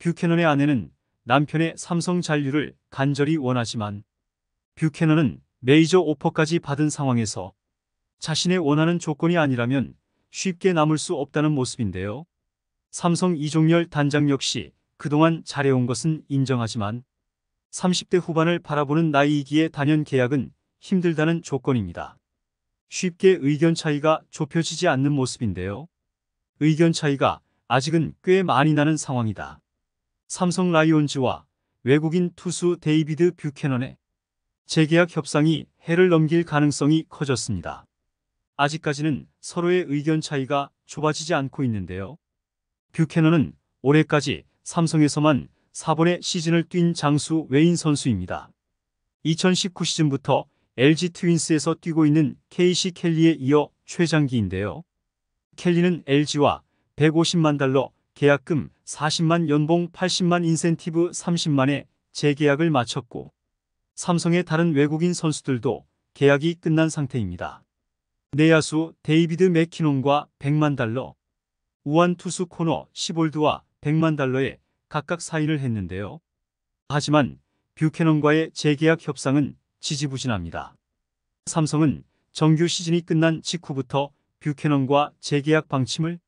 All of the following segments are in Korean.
뷰캐넌의 아내는 남편의 삼성 잔류를 간절히 원하지만 뷰캐넌은 메이저 오퍼까지 받은 상황에서 자신의 원하는 조건이 아니라면 쉽게 남을 수 없다는 모습인데요. 삼성 이종열 단장 역시 그동안 잘해온 것은 인정하지만 30대 후반을 바라보는 나이이기에 단연 계약은 힘들다는 조건입니다. 쉽게 의견 차이가 좁혀지지 않는 모습인데요. 의견 차이가 아직은 꽤 많이 나는 상황이다. 삼성 라이온즈와 외국인 투수 데이비드 뷰캐넌의 재계약 협상이 해를 넘길 가능성이 커졌습니다. 아직까지는 서로의 의견 차이가 좁아지지 않고 있는데요. 뷰캐넌은 올해까지 삼성에서만 4번의 시즌을 뛴 장수 외인 선수입니다. 2019 시즌부터 LG 트윈스에서 뛰고 있는 KC 켈리에 이어 최장기인데요. 켈리는 LG와 150만 달러 계약금 40만 연봉 80만 인센티브 30만에 재계약을 마쳤고 삼성의 다른 외국인 선수들도 계약이 끝난 상태입니다. 내야수 데이비드 맥키논과 100만 달러, 우한 투수 코너 시볼드와 100만 달러에 각각 사인을 했는데요. 하지만 뷰캐논과의 재계약 협상은 지지부진합니다. 삼성은 정규 시즌이 끝난 직후부터 뷰캐논과 재계약 방침을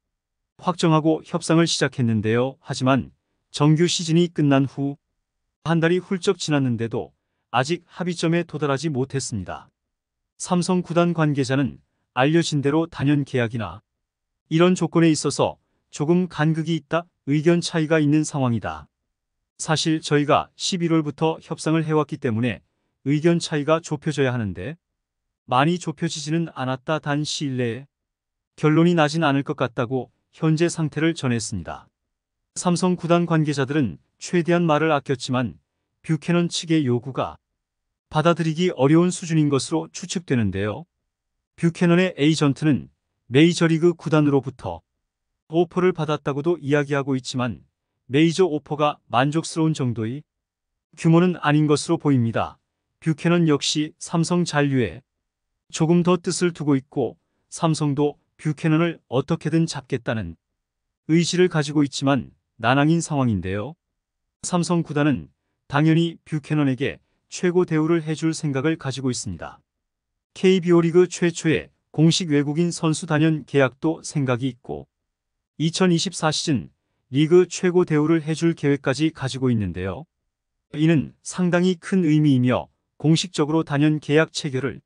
확정하고 협상을 시작했는데요. 하지만 정규 시즌이 끝난 후 한 달이 훌쩍 지났는데도 아직 합의점에 도달하지 못했습니다. 삼성 구단 관계자는 알려진 대로 단연 계약이나 이런 조건에 있어서 조금 간극이 있다 의견 차이가 있는 상황이다. 사실 저희가 11월부터 협상을 해왔기 때문에 의견 차이가 좁혀져야 하는데 많이 좁혀지지는 않았다 단 시일 내에 결론이 나진 않을 것 같다고 현재 상태를 전했습니다. 삼성 구단 관계자들은 최대한 말을 아꼈지만 뷰캐넌 측의 요구가 받아들이기 어려운 수준인 것으로 추측되는데요. 뷰캐넌의 에이전트는 메이저리그 구단으로부터 오퍼를 받았다고도 이야기하고 있지만 메이저 오퍼가 만족스러운 정도의 규모는 아닌 것으로 보입니다. 뷰캐넌 역시 삼성 잔류에 조금 더 뜻을 두고 있고 삼성도 뷰캐넌을 어떻게든 잡겠다는 의지를 가지고 있지만 난항인 상황인데요. 삼성 구단은 당연히 뷰캐넌에게 최고 대우를 해줄 생각을 가지고 있습니다. KBO 리그 최초의 공식 외국인 선수 단연 계약도 생각이 있고 2024 시즌 리그 최고 대우를 해줄 계획까지 가지고 있는데요. 이는 상당히 큰 의미이며 공식적으로 단연 계약 체결을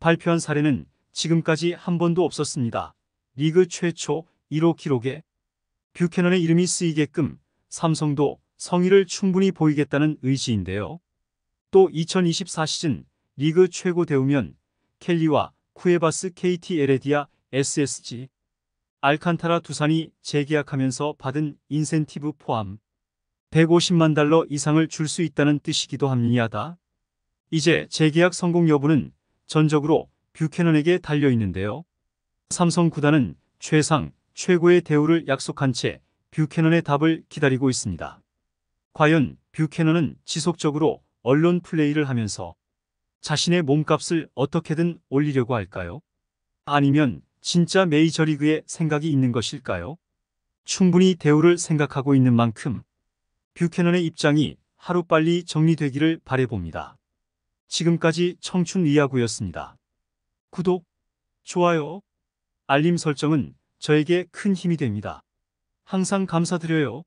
발표한 사례는 지금까지 한 번도 없었습니다. 리그 최초 1호 기록에 뷰캐넌의 이름이 쓰이게끔 삼성도 성의를 충분히 보이겠다는 의지인데요. 또 2024 시즌 리그 최고 대우면 켈리와 쿠에바스 KT 에레디아 SSG 알칸타라 두산이 재계약하면서 받은 인센티브 포함 150만 달러 이상을 줄 수 있다는 뜻이기도 합니다. 이제 재계약 성공 여부는 전적으로 뷰캐넌에게 달려있는데요. 삼성 구단은 최상, 최고의 대우를 약속한 채 뷰캐넌의 답을 기다리고 있습니다. 과연 뷰캐넌은 지속적으로 언론 플레이를 하면서 자신의 몸값을 어떻게든 올리려고 할까요? 아니면 진짜 메이저리그에 생각이 있는 것일까요? 충분히 대우를 생각하고 있는 만큼 뷰캐넌의 입장이 하루빨리 정리되기를 바래봅니다. 지금까지 청춘 이야구였습니다. 구독, 좋아요, 알림 설정은 저에게 큰 힘이 됩니다. 항상 감사드려요.